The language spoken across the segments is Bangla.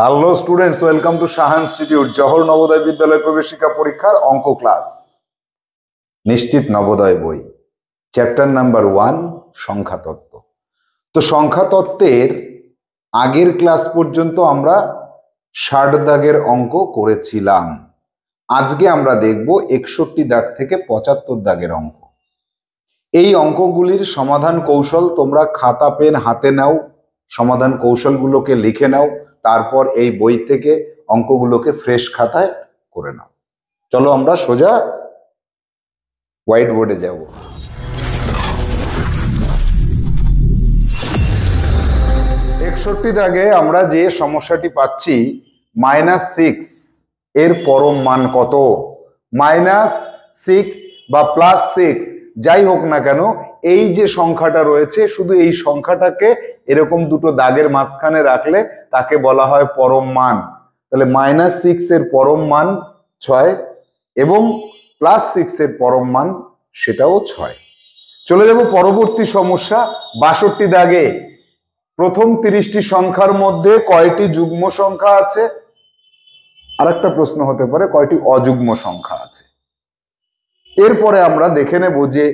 Hello students welcome to Shah institute Jawahar Navodaya Vidyalaya প্রবেশিকা পরীক্ষার অঙ্ক ক্লাস নিশ্চিত নবোদয় বই চ্যাপ্টার নাম্বার ওয়ান সংখ্যাতত্ত্ব তো সংখ্যাতত্ত্বের আগের ক্লাস পর্যন্ত আমরা ষাট দাগের অঙ্ক করেছিলাম আজকে আমরা দেখব একষট্টি দাগ থেকে পঁচাত্তর দাগের অঙ্ক এই অঙ্কগুলির সমাধান কৌশল তোমরা খাতা পেন হাতে নাও সমাধান কৌশলগুলোকে লিখে নাও তারপর এই বই থেকে অঙ্কগুলোকে ফ্রেশ খাতায় করে নাও চলো আমরা সোজা হোয়াইট বোর্ডে যাব একষট্টি দাগে আমরা যে সমস্যাটি পাচ্ছি মাইনাস সিক্স এর পরম মান কত মাইনাস সিক্স বা প্লাস সিক্স যাই হোক না কেন এই যে সংখ্যাটা রয়েছে শুধু এই সংখ্যাটাকে এরকম দুটো দাগের মাঝখানে রাখলে তাকে বলা হয় পরম মান তাহলে মাইনাস সিক্স এর পরম মান ছয় এবং প্লাস সিক্স এর পরম মান সেটাও ছয় চলে যাব পরবর্তী সমস্যা বাষট্টি দাগে প্রথম তিরিশটি সংখ্যার মধ্যে কয়টি যুগ্ম সংখ্যা আছে আর একটা প্রশ্ন হতে পারে কয়টি অযুগ্ম সংখ্যা আছে এরপরে আমরা দেখে নেব যে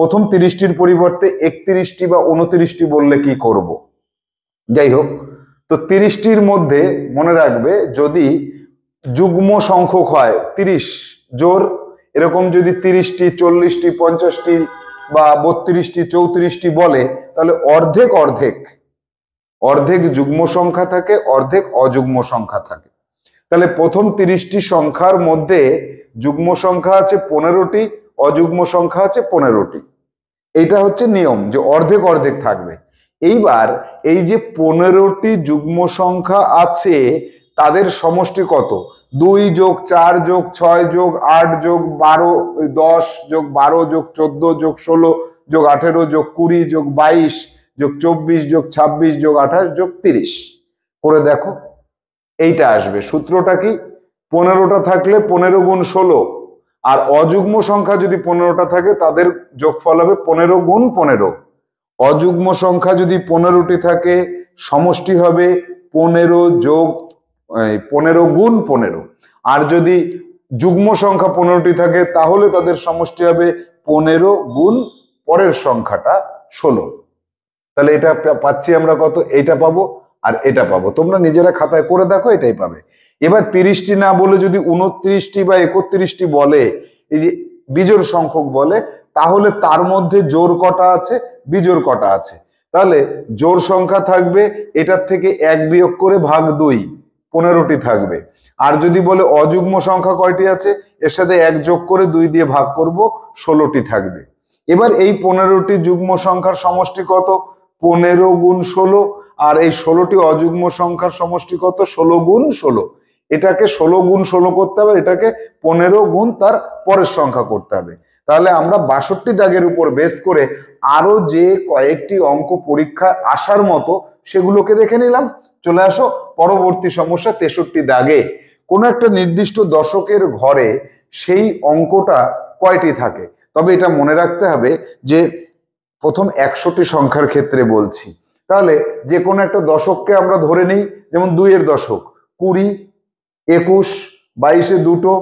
প্রথম তিরিশটির পরিবর্তে একত্রিশটি বা উনত্রিশটি বললে কি করব। যাই হোক তো তিরিশটির মধ্যে মনে রাখবে যদি যুগ্ম সংখ্যক হয় তিরিশ জোর এরকম যদি তিরিশটি চল্লিশটি পঞ্চাশটি বা বত্রিশটি চৌত্রিশটি বলে তাহলে অর্ধেক অর্ধেক অর্ধেক যুগ্ম সংখ্যা থাকে অর্ধেক অযুগ্ম সংখ্যা থাকে তাহলে প্রথম তিরিশটি সংখ্যার মধ্যে যুগ্ম সংখ্যা আছে পনেরোটি অযুগ্ম সংখ্যা আছে পনেরোটি এটা হচ্ছে নিয়ম যে অর্ধেক অর্ধেক থাকবে এইবার এই যে পনেরোটি যুগ্ম সংখ্যা আছে তাদের সমষ্টি কত দুই যোগ চার যোগ ছয় যোগ আট যোগ বারো দশ যোগ বারো যোগ চোদ্দ যোগ ষোলো যোগ আঠেরো যোগ কুড়ি যোগ বাইশ যোগ চব্বিশ যোগ ছাব্বিশ যোগ আঠাশ যোগ তিরিশ করে দেখো এইটা আসবে সূত্রটা কি পনেরোটা থাকলে পনেরো গুণ ষোলো আর অযুগ্ম সংখ্যা যদি পনেরোটা থাকে তাদের যোগফল হবে পনেরো গুণ পনেরো অযুগ্ম সংখ্যা যদি পনেরোটি থাকে সমষ্টি হবে পনেরো যোগ পনেরো গুণ পনেরো আর যদি যুগ্ম সংখ্যা পনেরোটি থাকে তাহলে তাদের সমষ্টি হবে পনেরো গুণ পরের সংখ্যাটা ষোলো তাহলে এটা পাচ্ছি আমরা কত এটা পাবো আর এটা পাবো তোমরা নিজেরা খাতায় করে দেখো এটাই পাবে এবার তিরিশটি না বলে যদি উনত্রিশটি বা একত্রিশটি বলে এই যে বিজোর সংখ্যক বলে তাহলে তার মধ্যে জোর কটা আছে বিজোর কটা আছে তাহলে জোর সংখ্যা থাকবে এটার থেকে এক বিয়োগ করে ভাগ দুই পনেরোটি থাকবে আর যদি বলে অযুগ্ম সংখ্যা কয়টি আছে এর সাথে এক যোগ করে দুই দিয়ে ভাগ করব ষোলোটি থাকবে এবার এই পনেরোটি যুগ্ম সংখ্যার সমষ্টি কত পনেরো গুণ ষোলো আর এই ষোলোটি অযুগ্ম সংখ্যার সমষ্টি কত ষোলো গুণ ষোলো এটাকে ষোলো গুণ ষোলো করতে হবে এটাকে পনেরো গুণ তার পরের সংখ্যা করতে হবে তাহলে আমরা বাষট্টি দাগের উপর বেস করে আরো যে কয়েকটি অঙ্ক পরীক্ষা আসার মতো সেগুলোকে দেখে নিলাম চলে আসো পরবর্তী সমস্যা তেষট্টি দাগে কোনো একটা নির্দিষ্ট দশকের ঘরে সেই অঙ্কটা কয়টি থাকে তবে এটা মনে রাখতে হবে যে প্রথম একশোটি সংখ্যার ক্ষেত্রে বলছি তাহলে যে কোনো একটা দশককে আমরা ধরে নিই যেমন দুইয়ের দশক কুড়ি একুশ বাইশে দুটো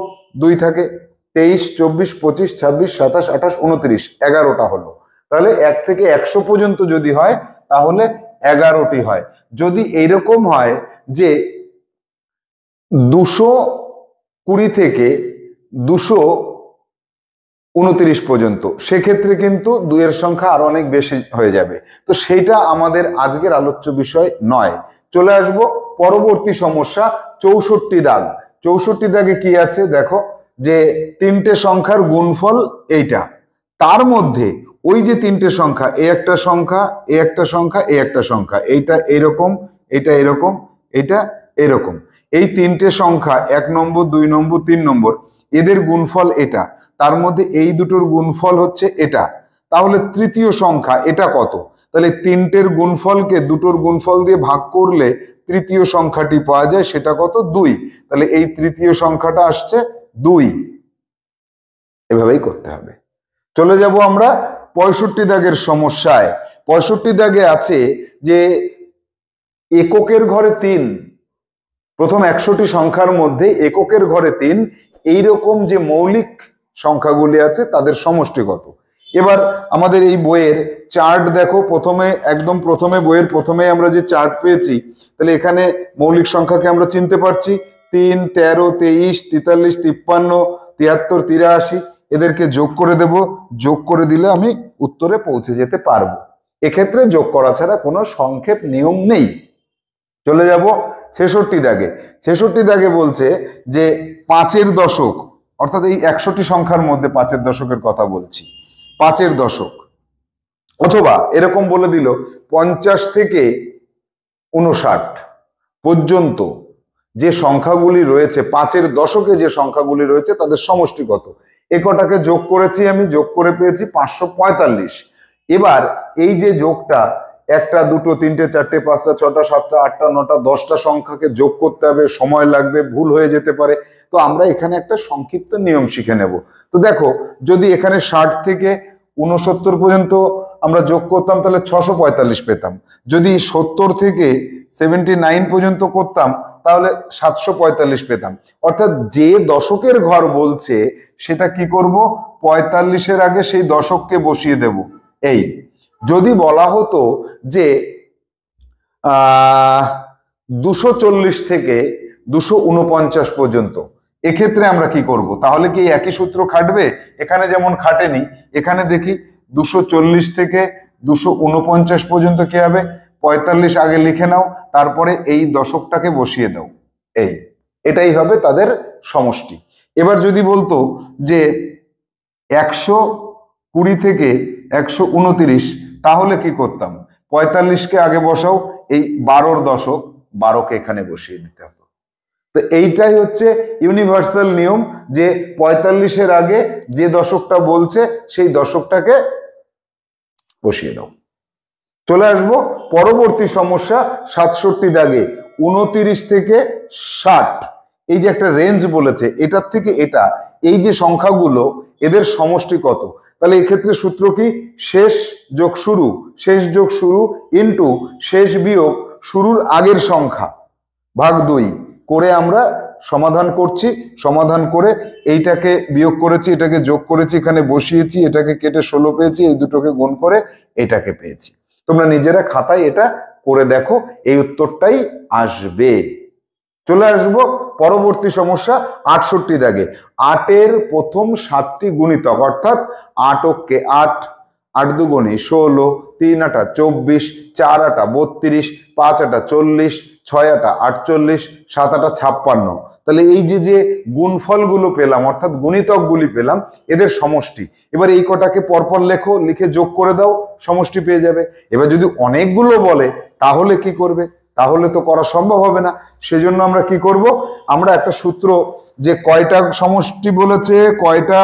দুই থাকে তেইশ চব্বিশ পঁচিশ ছাব্বিশ সাতাশ আঠাশ উনত্রিশ এগারোটা হলো তাহলে এক থেকে একশো পর্যন্ত যদি হয় তাহলে এগারোটি হয় যদি এরকম হয় যে দুশো কুড়ি থেকে দুশো উনত্রিশ পর্যন্ত সেক্ষেত্রে কিন্তু দুইয়ের সংখ্যা আরো অনেক বেশি হয়ে যাবে তো সেইটা আমাদের আজকের আলোচ্য বিষয় নয় চলে আসব পরবর্তী সমস্যা চৌষট্টি দাগ চৌষট্টি দাগে কি আছে দেখো যে তিনটে সংখ্যার গুণফল এইটা তার মধ্যে ওই যে তিনটে সংখ্যা এ একটা সংখ্যা এ একটা সংখ্যা এ একটা সংখ্যা এইটা এরকম এটা এরকম এটা এরকম এই তিনটে সংখ্যা এক নম্বর দুই নম্বর তিন নম্বর এদের গুণফল এটা তার মধ্যে এই দুটোর গুণফল হচ্ছে এটা তাহলে তৃতীয় সংখ্যা এটা কত তাহলে তিনটের গুণফলকে দুটোর গুণফল দিয়ে ভাগ করলে তৃতীয় সংখ্যাটি পাওয়া যায় সেটা কত দুই তাহলে এই তৃতীয় সংখ্যাটা আসছে দুই এভাবেই করতে হবে চলে যাব আমরা পঁয়ষট্টি দাগের সমস্যায় পঁয়ষট্টি দাগে আছে যে এককের ঘরে তিন প্রথম একশোটি সংখ্যার মধ্যে এককের ঘরে তিন এইরকম যে মৌলিক সংখ্যাগুলি আছে তাদের সমষ্টিগত এবার আমাদের এই বইয়ের চার্ট দেখো প্রথমে একদম প্রথমে বইয়ের প্রথমে আমরা যে চার্ট পেয়েছি তাহলে এখানে মৌলিক সংখ্যাকে আমরা চিনতে পারছি তিন তেরো তেইশ তেতাল্লিশ তিপ্পান্ন তিয়াত্তর তিরাশি এদেরকে যোগ করে দেব যোগ করে দিলে আমি উত্তরে পৌঁছে যেতে পারবো এক্ষেত্রে যোগ করা ছাড়া কোনো সংক্ষেপ নিয়ম নেই চলে যাব ছেষট্টি দাগে ছেষট্টি দাগে বলছে যে পাঁচের দশক অর্থাৎ এই একশোটি সংখ্যার মধ্যে পাঁচের দশকের কথা বলছি পাঁচের দশক অথবা এরকম বলে দিল পঞ্চাশ থেকে উনষাট পর্যন্ত যে সংখ্যাগুলি রয়েছে পাঁচের দশকে যে সংখ্যাগুলি রয়েছে তাদের সমষ্টিগত এ কটাকে যোগ করেছি আমি যোগ করে পেয়েছি পাঁচশো পঁয়তাল্লিশ এবার এই যে যোগটা একটা দুটো তিনটে চারটে পাঁচটা ছটা সাতটা আটটা নটা দশটা সংখ্যাকে যোগ করতে হবে সময় লাগবে ভুল হয়ে যেতে পারে তো আমরা এখানে একটা সংক্ষিপ্ত নিয়ম শিখে নেব তো দেখো যদি এখানে ষাট থেকে উনসত্তর পর্যন্ত আমরা যোগ করতাম তাহলে ছশো পঁয়তাল্লিশ পেতাম যদি সত্তর থেকে সেভেন্টি নাইন পর্যন্ত করতাম তাহলে সাতশো পঁয়তাল্লিশ পেতাম অর্থাৎ যে দশকের ঘর বলছে সেটা কি করব পঁয়তাল্লিশের আগে সেই দশককে বসিয়ে দেব এই যদি বলা হতো যে দুশো চল্লিশ থেকে দুশো উনপঞ্চাশ পর্যন্ত এক্ষেত্রে আমরা কি করব তাহলে কি একই সূত্র খাটবে এখানে যেমন খাটেনি এখানে দেখি দুশো চল্লিশ থেকে দুশো উনপঞ্চাশ পর্যন্ত কি হবে পঁয়তাল্লিশ আগে লিখে নাও তারপরে এই দশকটাকে বসিয়ে দাও এই এটাই হবে তাদের সমষ্টি এবার যদি বলতো যে একশো কুড়ি থেকে একশো উনতিরিশ তাহলে কি করতাম পঁয়তাল্লিশকে আগে বসাও এই বারোর দশক বারোকে এখানে বসিয়ে দিতে হতো তো এইটাই হচ্ছে ইউনিভার্সাল নিয়ম যে পঁয়তাল্লিশের আগে যে দশকটা বলছে সেই দশকটাকে বসিয়ে দাও চলে আসব পরবর্তী সমস্যা সাতষট্টি দাগে উনতিরিশ থেকে ষাট এই যে একটা রেঞ্জ বলেছে এটার থেকে এটা এই যে সংখ্যাগুলো এদের সমষ্টি কত তাহলে এক্ষেত্রে সূত্র কি শেষ যোগ শুরু শেষ যোগ শুরু ইন্টু শেষ বিয়োগ শুরুর আগের সংখ্যা ভাগ দুই করে আমরা সমাধান করছি সমাধান করে এইটাকে বিয়োগ করেছি এটাকে যোগ করেছি এখানে বসিয়েছি এটাকে কেটে ষোলো পেয়েছি এই দুটোকে গুণ করে এটাকে পেয়েছি তোমরা নিজেরা খাতায় এটা করে দেখো এই উত্তরটাই আসবে চলে আসবো পরবর্তী সমস্যা আটষট্টি দাগে আটের প্রথম সাতটি গুণিতক অর্থাৎ আট ওকে আট আট গুণি ষোলো তিন আটা চব্বিশ চার আটা বত্রিশ পাঁচ আটা চল্লিশ ছয় আটা আটচল্লিশ সাত আটা ছাপ্পান্ন তাহলে এই যে যে গুণফলগুলো পেলাম অর্থাৎ গুণিতকগুলি পেলাম এদের সমষ্টি এবার এই কটাকে পরপর লেখো লিখে যোগ করে দাও সমষ্টি পেয়ে যাবে এবার যদি অনেকগুলো বলে তাহলে কি করবে তাহলে তো করা সম্ভব হবে না সেজন্য আমরা কি করব আমরা একটা সূত্র যে কয়টা সমষ্টি বলেছে কয়টা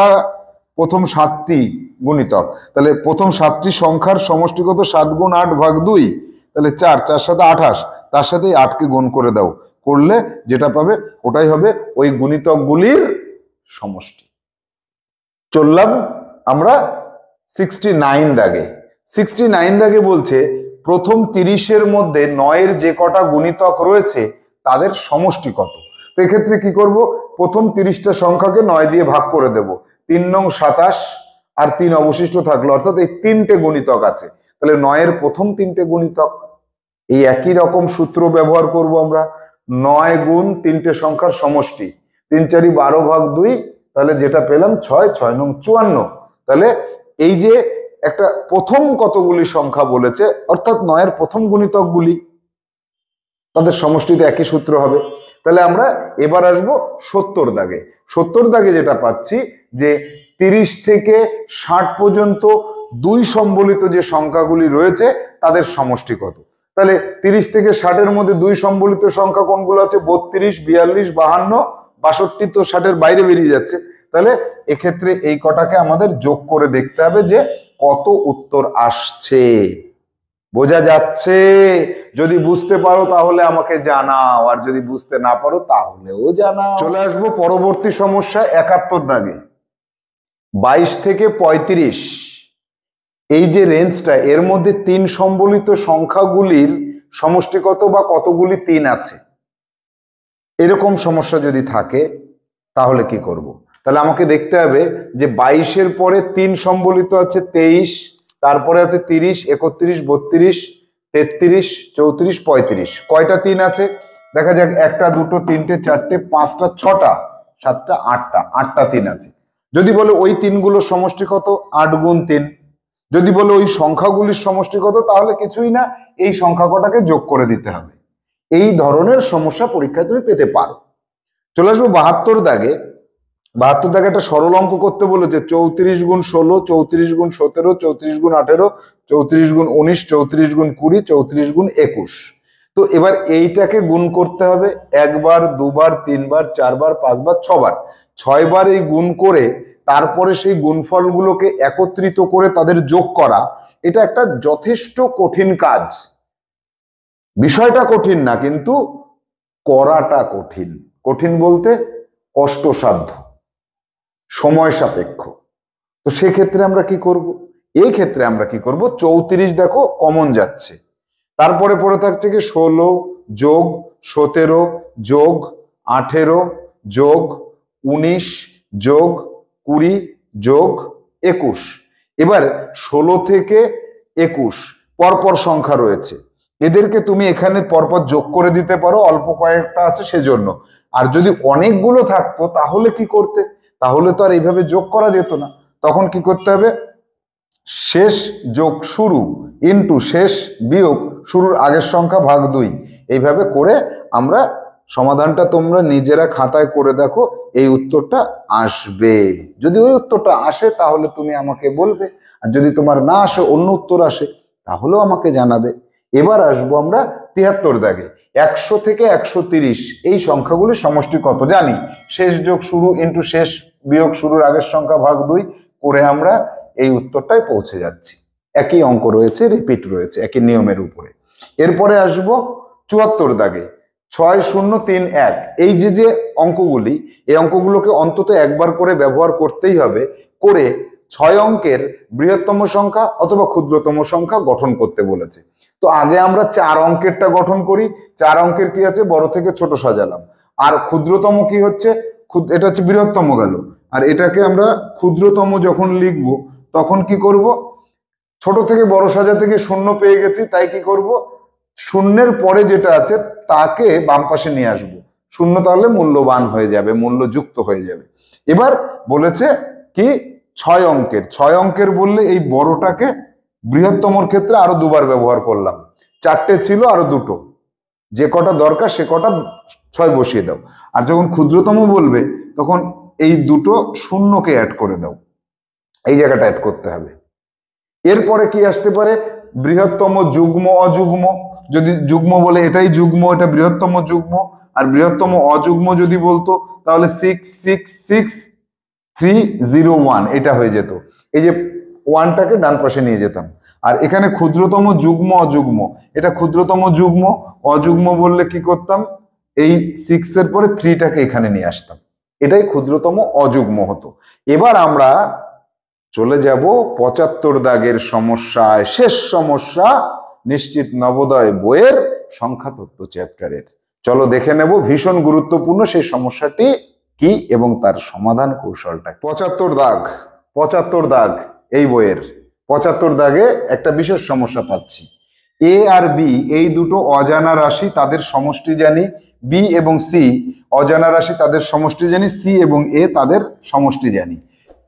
প্রথম সাতটি গুণিতক তাহলে প্রথম সাতটি সংখ্যার সমষ্টিগত সাত গুণ আট ভাগ দুই তাহলে চার চার সাথে আঠাশ তার সাথে আটকে গুণ করে দাও করলে যেটা পাবে ওটাই হবে ওই গুণিতকগুলির সমষ্টি চললাম আমরা সিক্সটি নাইন দাগে সিক্সটি নাইন দাগে বলছে প্রথম তিরিশের মধ্যে নয়ের যে কটা গুণিতক রয়েছে তাদের সমষ্টি কত তো এক্ষেত্রে কি করব প্রথম তিরিশটা সংখ্যাকে নয় দিয়ে ভাগ করে দেব তিন নং সাতাশ আর তিন অবশিষ্ট থাকলো অর্থাৎ এই তিনটে গুণিতক আছে তাহলে নয়ের প্রথম তিনটে গুণিতক এই একই রকম সূত্র ব্যবহার করব আমরা নয় গুণ তিনটে সংখ্যার সমষ্টি তিন চারি বারো ভাগ দুই তাহলে যেটা পেলাম ছয় ছয় নং চুয়ান্ন তাহলে এই যে একটা প্রথম কতগুলি সংখ্যা বলেছে অর্থাৎ নয়ের প্রথম গুণিতকগুলি তাদের সমষ্টিতে একই সূত্র হবে তাহলে আমরা এবার আসব সত্তর দাগে সত্তর দাগে যেটা পাচ্ছি যে তিরিশ থেকে ষাট পর্যন্ত দুই সম্বলিত যে সংখ্যাগুলি রয়েছে তাদের সমষ্টি কত তাহলে তিরিশ থেকে ষাটের মধ্যে দুই সম্বলিত সংখ্যা কোনগুলো আছে বত্রিশ বিয়াল্লিশ বাহান্ন বাষট্টি তো ষাটের বাইরে বেরিয়ে যাচ্ছে তাহলে এক্ষেত্রে এই কটাকে আমাদের যোগ করে দেখতে হবে যে কত উত্তর আসছে বোঝা যাচ্ছে যদি বুঝতে পারো তাহলে আমাকে জানাও আর যদি বুঝতে না পারো তাহলেও জানা চলে আসবো পরবর্তী সমস্যা একাত্তর দাগে বাইশ থেকে ৩৫ এই যে রেঞ্জটা এর মধ্যে তিন সম্বলিত সংখ্যাগুলির সমষ্টিগত বা কতগুলি তিন আছে এরকম সমস্যা যদি থাকে তাহলে কি করবো তাহলে আমাকে দেখতে হবে যে বাইশের পরে তিন সম্বলিত আছে তেইশ তারপরে আছে তিরিশ একত্রিশ বত্রিশ তেত্রিশ চৌত্রিশ পঁয়ত্রিশ কয়টা তিন আছে দেখা যাক একটা দুটো তিনটে চারটে পাঁচটা ছটা সাতটা আটটা আটটা তিন আছে যদি বলে ওই তিনগুলোর সমষ্টি কত আট গুণ তিন যদি বলে ওই সংখ্যাগুলির সমষ্টি কত তাহলে কিছুই না এই সংখ্যা কটাকে যোগ করে দিতে হবে এই ধরনের সমস্যা পরীক্ষায় তুমি পেতে পারো চলে আসবো বাহাত্তর দাগে বাহাত্তর থেকে একটা সরল অঙ্ক করতে বলেছে চৌত্রিশ গুণ ষোলো চৌত্রিশ গুণ সতেরো চৌত্রিশ গুণ আঠেরো চৌত্রিশ গুণ উনিশ চৌত্রিশ গুণ কুড়ি চৌত্রিশ গুণ একুশ তো এবার এইটাকে গুণ করতে হবে একবার দুবার তিনবার চারবার পাঁচবার ছবার ছয়বার এই গুণ করে তারপরে সেই গুণফলগুলোকে একত্রিত করে তাদের যোগ করা এটা একটা যথেষ্ট কঠিন কাজ বিষয়টা কঠিন না কিন্তু করাটা কঠিন কঠিন বলতে কষ্টসাধ্য সময় সাপেক্ষ তো সেক্ষেত্রে আমরা কি করব এই ক্ষেত্রে আমরা কি করব চৌত্রিশ দেখো কমন যাচ্ছে তারপরে পড়ে থাকছে কি ষোলো যোগ সতেরো যোগ আঠেরো যোগ উনিশ যোগ কুড়ি যোগ একুশ এবার ষোলো থেকে একুশ পরপর সংখ্যা রয়েছে এদেরকে তুমি এখানে পরপর যোগ করে দিতে পারো অল্প কয়েকটা আছে সেজন্য আর যদি অনেকগুলো থাকতো তাহলে কি করতে তাহলে তো আর এইভাবে যোগ করা যেত না তখন কি করতে হবে শেষ যোগ শুরু ইন্টু শেষ বিয়োগ শুরুর আগের সংখ্যা ভাগ দুই এইভাবে করে আমরা সমাধানটা তোমরা নিজেরা খাতায় করে দেখো এই উত্তরটা আসবে যদি ওই উত্তরটা আসে তাহলে তুমি আমাকে বলবে আর যদি তোমার না আসে অন্য উত্তর আসে তাহলেও আমাকে জানাবে এবার আসবো আমরা তিয়াত্তর দাগে একশো থেকে একশো এই সংখ্যাগুলির সমষ্টি কত জানি শেষ যোগ শুরু ইন্টু শেষ বিয়োগ শুরুর আগের সংখ্যা ভাগ দুই করে আমরা এই উত্তরটায় পৌঁছে যাচ্ছি একই অঙ্ক রয়েছে রিপিট রয়েছে একই নিয়মের উপরে এরপরে আসব চুয়াত্তর দাগে ছয় শূন্য তিন এক এই যে যে অঙ্কগুলি এই অঙ্কগুলোকে অন্তত একবার করে ব্যবহার করতেই হবে করে ছয় অঙ্কের বৃহত্তম সংখ্যা অথবা ক্ষুদ্রতম সংখ্যা গঠন করতে বলেছে তো আগে আমরা চার অঙ্কেরটা গঠন করি চার অঙ্কের কি আছে বড় থেকে ছোট সাজালাম আর ক্ষুদ্রতম কি হচ্ছে এটা হচ্ছে বৃহত্তম গেল আর এটাকে আমরা ক্ষুদ্রতম যখন লিখব তখন কি করব ছোট থেকে বড় সাজা থেকে শূন্য পেয়ে গেছি তাই কি করব শূন্যের পরে যেটা আছে তাকে বাম পাশে নিয়ে আসব শূন্য তাহলে মূল্যবান হয়ে যাবে মূল্যযুক্ত হয়ে যাবে এবার বলেছে কি ছয় অঙ্কের ছয় অঙ্কের বললে এই বড়টাকে বৃহত্তমর ক্ষেত্রে আরো দুবার ব্যবহার করলাম চারটে ছিল আরো দুটো যে কটা দরকার সে কটা ছয় বসিয়ে দাও আর যখন ক্ষুদ্রতম বলবে তখন এই দুটো শূন্যকে অ্যাড করে দাও এই জায়গাটা অ্যাড করতে হবে এরপরে কি আসতে পারে বৃহত্তম যুগ্ম অযুগ্ম যদি যুগ্ম বলে এটাই যুগ্ম এটা বৃহত্তম যুগ্ম আর বৃহত্তম অযুগ্ম যদি বলতো তাহলে six six six three zero one এটা হয়ে যেত এই যে ওয়ানটাকে ডান পাশে নিয়ে যেতাম আর এখানে ক্ষুদ্রতম যুগ্ম অযুগ্ম এটা ক্ষুদ্রতম যুগ্ম অযুগ্ম বললে কি করতাম এই সিক্সের পরে থ্রিটাকে এখানে নিয়ে আসতাম এটাই ক্ষুদ্রতম অযুগ্ম হতো এবার আমরা চলে যাব পঁচাত্তর দাগের সমস্যায় শেষ সমস্যা নিশ্চিত নবোদয় বইয়ের সংখ্যাতত্ত্ব চ্যাপ্টারের চলো দেখে নেব ভীষণ গুরুত্বপূর্ণ সেই সমস্যাটি কি এবং তার সমাধান কৌশলটা পঁচাত্তর দাগ পঁচাত্তর দাগ এই বইয়ের পঁচাত্তর দাগে একটা বিশেষ সমস্যা পাচ্ছি এ আর বি এই দুটো অজানা রাশি তাদের সমষ্টি জানি বি এবং সি অজানা রাশি তাদের সমষ্টি জানি সি এবং এ তাদের সমষ্টি জানি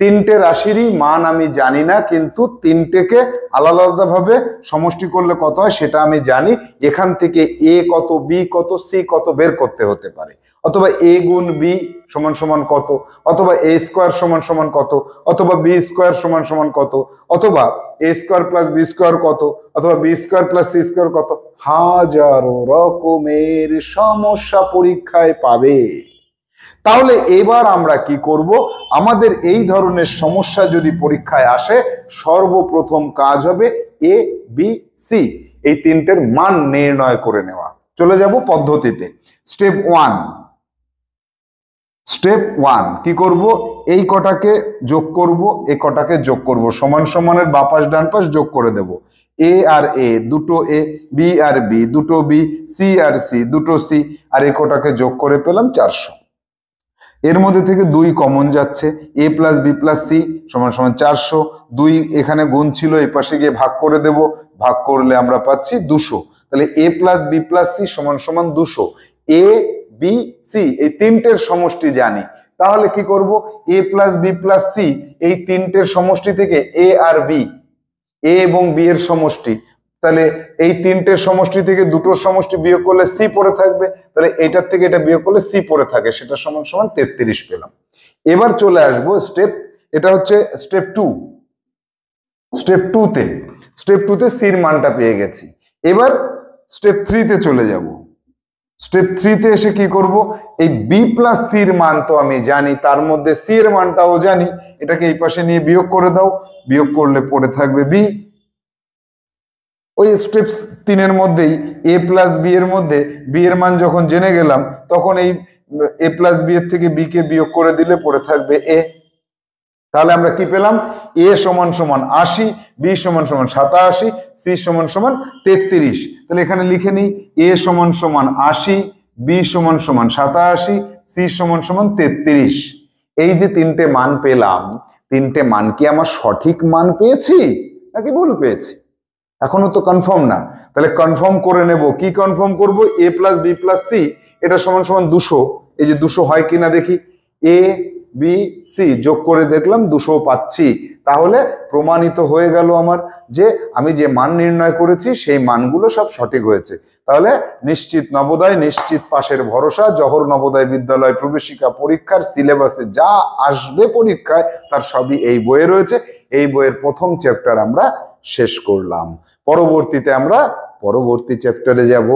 তিনটে রাশিরই মান আমি জানি না কিন্তু তিনটেকে আলাদা আলাদাভাবে সমষ্টি করলে কত হয় সেটা আমি জানি এখান থেকে এ কত বি কত সি কত বের করতে হতে পারে অথবা এ গুণ বি সমান সমান কত অথবা এ স্কোয়ার সমান সমান কত অথবা বি স্কোয়ার সমান সমান কত অথবা A square plus B square কত অথবা B square plus C square কত হাজারো রকমের সমস্যা পরীক্ষায় পাবে তাহলে এবার আমরা কি করব আমাদের এই ধরনের সমস্যা যদি পরীক্ষায় আসে সর্বপ্রথম কাজ হবে এ বি সি এই তিনটের মান নির্ণয় করে নেওয়া চলে যাব পদ্ধতিতে স্টেপ ওয়ান স্টেপ ওয়ান কি করব এই কটাকে যোগ করব এ কটাকে যোগ করব সমান সমানের বাপাস ডান পাশ যোগ করে দেব এ আর এ দুটো এ বি আর বি দুটো বি সি আর সি দুটো সি আর এ কটাকে যোগ করে পেলাম চারশো এর মধ্যে থেকে দুই কমন যাচ্ছে A plus B plus C সমান সমান চারশো দুই এখানে গুণ ছিল এই পাশে গিয়ে ভাগ করে দেব ভাগ করলে আমরা পাচ্ছি দুশো তাহলে A plus B plus C সমান সমান দুশো এ বি সি এই তিনটের সমষ্টি জানি তাহলে কি করব A plus B plus C এই তিনটের সমষ্টি থেকে এ আর বি এ এবং বি এর সমষ্টি তাহলে এই তিনটে সমষ্টি থেকে দুটো সমষ্টি বিয়োগ করলে সি পরে থাকবে তাহলে এটার থেকে এটা বিয়োগ করলে সি পরে থাকে সেটা সমান সমান তেত্রিশ পেলাম এবার চলে আসবো স্টেপ এটা হচ্ছে স্টেপ টু স্টেপ টুতে স্টেপ টুতে সির মানটা পেয়ে গেছি এবার স্টেপ থ্রিতে চলে যাব স্টেপ থ্রিতে এসে কি করব এই বি প্লাস সির মান তো আমি জানি তার মধ্যে সি এর মানটাও জানি এটাকে এই পাশে নিয়ে বিয়োগ করে দাও বিয়োগ করলে পড়ে থাকবে বি ওই স্টেপস তিনের মধ্যেই এ প্লাস বি এর মধ্যে বি এর মান যখন জেনে গেলাম তখন এই এ প্লাস বি এর থেকে বি কে বিয়োগ করে দিলে পড়ে থাকবে এ তাহলে আমরা কি পেলাম এ সমান সমান আশি বি সমান সমান সাতাশি সি সমান সমান তেত্রিশ তাহলে এখানে লিখে নিই এ সমান সমান আশি বি সমান সমান সাতাশি সি সমান সমান তেত্রিশ এই যে তিনটে মান পেলাম তিনটে মান কি আমার সঠিক মান পেয়েছি নাকি ভুল পেয়েছি এখনো তো কনফার্ম না তাহলে কনফার্ম করে নেব কি কনফার্ম করব A plus B plus C এটা সমান সমান দুশো এই যে দুশো হয় কিনা দেখি এ বি সি যোগ করে দেখলাম দুশো পাচ্ছি তাহলে প্রমাণিত হয়ে গেল আমার যে আমি যে মান নির্ণয় করেছি সেই মানগুলো সব সঠিক হয়েছে তাহলে নিশ্চিত নবোদয় নিশ্চিত পাশের ভরসা জহর নবোদয় বিদ্যালয় প্রবেশিকা পরীক্ষার সিলেবাসে যা আসবে পরীক্ষায় তার সবই এই বইয়ে রয়েছে এই বইয়ের প্রথম চ্যাপ্টার আমরা শেষ করলাম পরবর্তীতে আমরা পরবর্তী চ্যাপ্টারে যাব